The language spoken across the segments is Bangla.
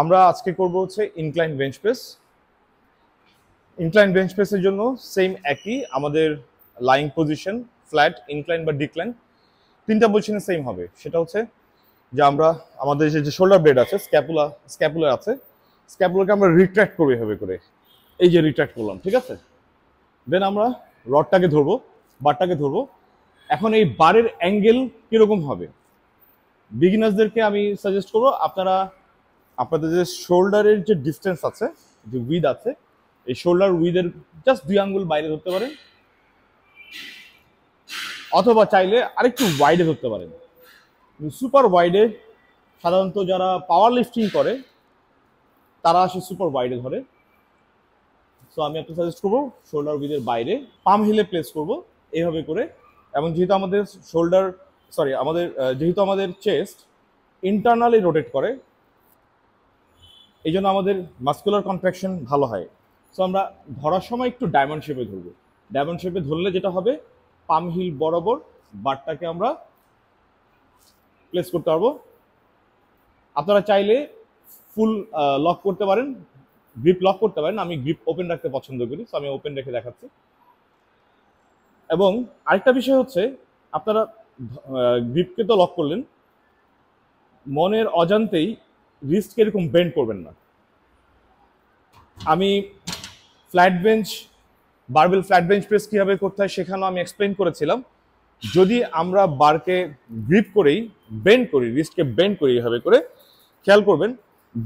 আমরা আজকে করব হচ্ছে incline bench press incline bench প্রেসের জন্য সেম একই আমাদের লাইং পজিশন ফ্ল্যাট ইনক্লাইন বা ডিক্লাইন তিনটা পজিশনে সেম হবে সেটা হচ্ছে যে আমরা আমাদের যে শোল্ডার ব্লেড আছে স্ক্যাপুলা স্ক্যাপুলার আছে স্ক্যাপুলাকে আমরা রিট্র্যাক্ট করবো এভাবে করে এই যে রিট্র্যাক্ট করলাম ঠিক আছে দেন আমরা রডটাকে ধরবো বারটাকে ধরবো এখন এই বারের অ্যাঙ্গেল কীরকম হবে বিগিনার্সদেরকে আমি সাজেস্ট করবো আপনারা আপনাদের যে শোল্ডারের যে ডিস্টেন্স আছে যে উইদ আছে এই শোল্ডার উইথের জাস্ট দুই আঙ্গুল বাইরে ধরতে পারেন অথবা চাইলে আরেকটু ওয়াইডে ধরতে পারেন সুপার ওয়াইডে সাধারণত যারা পাওয়ার লিফটিং করে তারা আসে সুপার ওয়াইডে ধরে সো আমি একটা সাজেস্ট করবো শোল্ডার উইদের বাইরে পাম হিলে প্লেস করব এইভাবে করে এবং যেহেতু আমাদের শোল্ডার সরি আমাদের যেহেতু আমাদের চেস্ট ইন্টারনালি রোটেট করে এই জন্য আমাদের মাস্কুলার কন্ট্রাকশন ভালো হয় সো আমরা ধরার সময় একটু ডায়মন্ড শেপে ধরবো ডায়মন্ড শেপে ধরলে যেটা হবে পাম হিল বরাবর বারটাকে আমরা প্লেস করতে পারবো আপনারা চাইলে ফুল লক করতে পারেন গ্রিপ লক করতে পারেন আমি গ্রিপ ওপেন রাখতে পছন্দ করি সো আমি ওপেন রেখে দেখাচ্ছি এবং আরেকটা বিষয় হচ্ছে আপনারা গ্রিপকে তো লক করলেন মনের অজান্তেই রিস্ক এরকম বেন্ড করবেন না আমি flat bench barbell flat bench press কীভাবে করতে হয় সেখানেও আমি এক্সপ্লেন করেছিলাম যদি আমরা বারকে গ্রিপ করেই বেন্ড করি রিস্টকে বেন্ড করি এইভাবে করে খেয়াল করবেন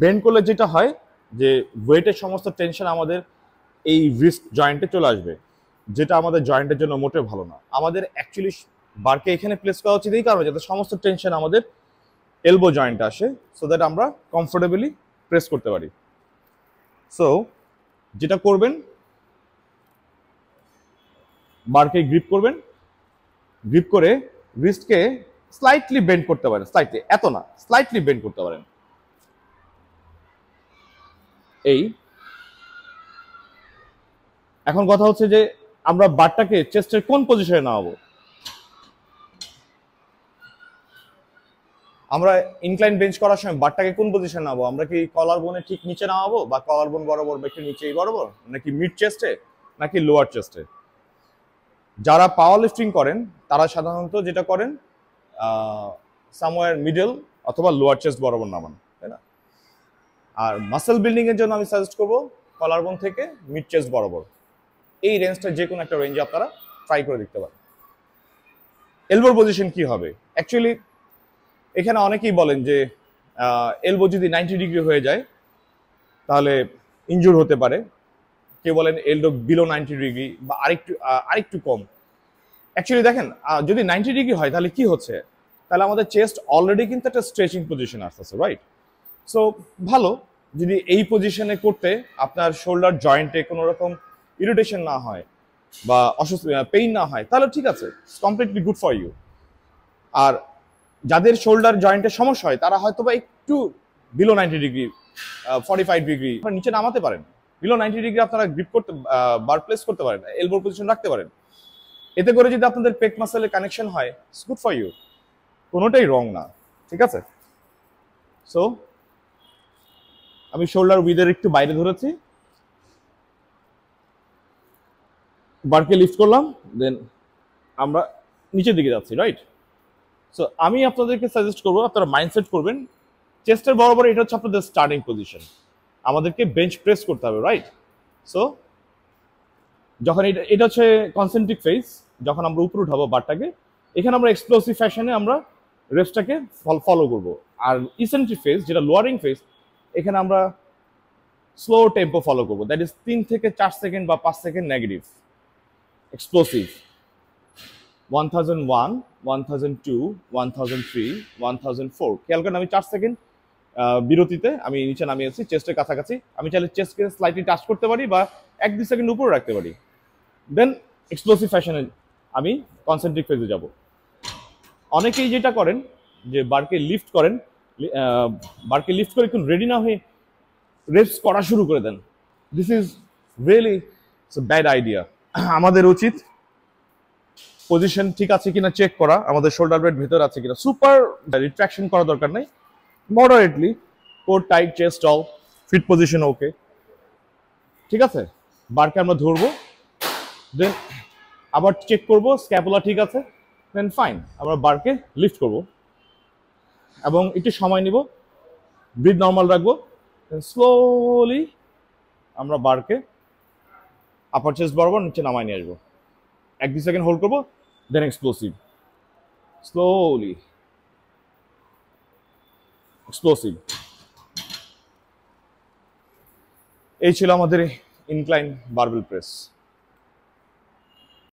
বেন্ড করলে যেটা হয় যে ওয়েটের সমস্ত টেনশন আমাদের এই রিস্ট জয়েন্টে চলে আসবে যেটা আমাদের জয়েন্টের জন্য মোটে ভালো না আমাদের অ্যাকচুয়ালি বারকে এখানে প্লেস করা উচিত এই কারণে যাতে সমস্ত টেনশন আমাদের এলবো জয়েন্ট আসে সো দ্যাট আমরা কমফোর্টেবলি প্রেস করতে পারি সো যেটা করবেন বারকে গ্রিপ করবেন গ্রিপ করে রিস্টকে স্লাইটলি বেন্ড করতে পারেন স্লাইটলি এত না স্লাইটলি বেন্ড করতে পারেন এই এখন কথা হচ্ছে যে আমরা বারটাকে চেস্টের কোন পজিশনে নামাবো আমরা ইনক্লাইন বেঞ্চ করার সময় বারটাকে কোন পজিশন নামাবো আমরা কি কলার বোনে ঠিক নিচে নামাবো বা কলার বোন বরাবর বা একটু নিচেই বরাবর নাকি মিড চেস্টে নাকি লোয়ার চেস্টে যারা পাওয়ার লিফটিং করেন তারা সাধারণত যেটা করেন সামওয়ার মিডল অথবা লোয়ার চেস্ট বরাবর নামান তাই না আর মাসেল বিল্ডিংয়ের জন্য আমি সাজেস্ট করবো কলার বোন থেকে মিড চেস্ট বরাবর এই রেঞ্জটা যে কোনো একটা রেঞ্জ আপনারা ট্রাই করে দেখতে পারেন এলবোর পজিশন কি হবে অ্যাকচুয়ালি এখানে অনেকেই বলেন যে এলবো যদি নাইনটি ডিগ্রি হয়ে যায় তাহলে ইনজুর হতে পারে কে বলেন এলডো বিলো নাইনটি ডিগ্রি বা আরেকটু আরেকটু কম অ্যাকচুয়ালি দেখেন যদি নাইনটি ডিগ্রি হয় তাহলে কি হচ্ছে তাহলে আমাদের চেস্ট অলরেডি কিন্তু একটা স্ট্রেচিং পজিশন আসতেছে রাইট সো ভালো যদি এই পজিশনে করতে আপনার শোল্ডার জয়েন্টে কোনো রকম ইরিটেশন না হয় বা অসুস্থ পেইন না হয় তাহলে ঠিক আছে কমপ্লিটলি গুড ফর ইউ আর যাদের শোল্ডার জয়েন্টের সমস্যা হয় তারা হয়তো বা একটু below ninety degree forty five degree নিচে নামাতে পারেন বিলো নাইনটি ডিগ্রি আপনারা গ্রিপ করতে বার প্লেস করতে পারেন এলবোর পজিশন রাখতে পারেন এতে করে যদি আপনাদের পেক মাসেলের কানেকশন হয় গুড ফর ইউ কোনোটাই রং না ঠিক আছে সো আমি শোল্ডার উইদের একটু বাইরে ধরেছি বারকে লিফট করলাম দেন আমরা নিচের দিকে যাচ্ছি রাইট সো আমি আপনাদেরকে সাজেস্ট করবো আপনারা মাইন্ডসেট করবেন চেস্টের বরাবর এটা হচ্ছে আপনাদের স্টার্টিং পজিশন আমাদেরকে বেঞ্চ প্রেস করতে হবে রাইট সো যখন এটা এটা হচ্ছে কনসেন্ট্রিক ফেস যখন আমরা উপরে উঠাবো বারটাকে এখানে আমরা এক্সপ্লোসিভ ফ্যাশনে আমরা রেপসটাকে ফলো করব আর ইসেন্ট্রিক ফেস যেটা লোয়ারিং ফেস এখানে আমরা স্লো টেম্পো ফলো করবো দ্যাট ইজ তিন থেকে চার সেকেন্ড বা পাঁচ সেকেন্ড নেগেটিভ এক্সপ্লোসিভ 1001 1002 1003 1004 খেয়াল করেন আমি সেকেন্ড বিরতিতে আমি নিচে নামিয়ে চেস্টের কাছাকাছি আমি চাইলে চেস্টকে টাচ করতে পারি বা এক দুই সেকেন্ড রাখতে পারি দেন এক্সপ্লোসিভ আমি কনসেন্ট্রিক ফেজে যাব অনেকেই যেটা করেন যে বারকে লিফট করেন বারকে লিফট করে একটু রেডি না হয়ে রেপস করা শুরু করে দেন this is really bad idea আমাদের উচিত পজিশন ঠিক আছে কিনা চেক করা আমাদের শোল্ডার ব্রেড ভেতর আছে কিনা সুপার রিট্রাকশন করা দরকার নেই moderately core tight chest all fit position okay ঠিক আছে বারকে আমরা ধরবো দেন আবার চেক করব স্ক্যাপুলা ঠিক আছে দেন ফাইন আমরা বারকে লিফট করব এবং একটু সময় নিব ব্রিথ নর্মাল রাখবো দেন স্লোলি আমরা বারকে আপার চেস্ট বরাবর নিচে নামায় নিয়ে আসবো এক দু সেকেন্ড হোল্ড করবো দেন এক্সপ্লোসিভ স্লোলি এক্সপ্লোসিভ এই ছিল আমাদের ইনক্লাইন বারবেল প্রেস